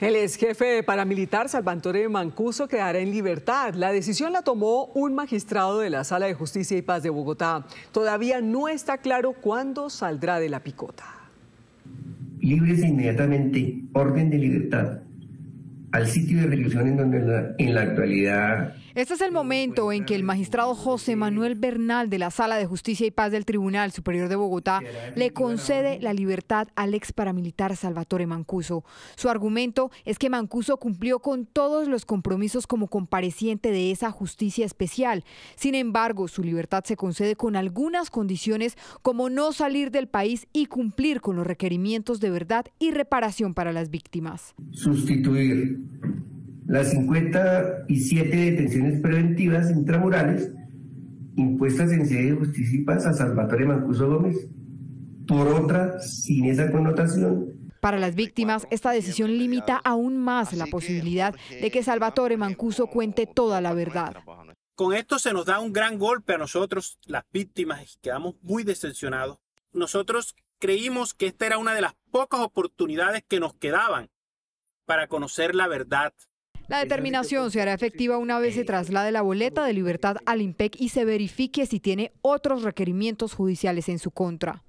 El ex jefe paramilitar Salvatore Mancuso quedará en libertad. La decisión la tomó un magistrado de la Sala de Justicia y Paz de Bogotá. Todavía no está claro cuándo saldrá de la picota. Libres inmediatamente, orden de libertad, al sitio de reclusión en donde en la actualidad este es el momento en que el magistrado José Manuel Bernal de la Sala de Justicia y Paz del Tribunal Superior de Bogotá le concede la libertad al ex paramilitar Salvatore Mancuso. Su argumento es que Mancuso cumplió con todos los compromisos como compareciente de esa justicia especial. Sin embargo, su libertad se concede con algunas condiciones como no salir del país y cumplir con los requerimientos de verdad y reparación para las víctimas. Sustituir las 57 detenciones preventivas intramurales impuestas en sede de justicia a Salvatore Mancuso Gómez, por otra sin esa connotación. Para las víctimas, esta decisión limita aún más la posibilidad de que Salvatore Mancuso cuente toda la verdad. Con esto se nos da un gran golpe a nosotros, las víctimas, quedamos muy decepcionados. Nosotros creímos que esta era una de las pocas oportunidades que nos quedaban para conocer la verdad, la determinación se hará efectiva una vez se eh, traslade la boleta de libertad al IMPEC y se verifique si tiene otros requerimientos judiciales en su contra.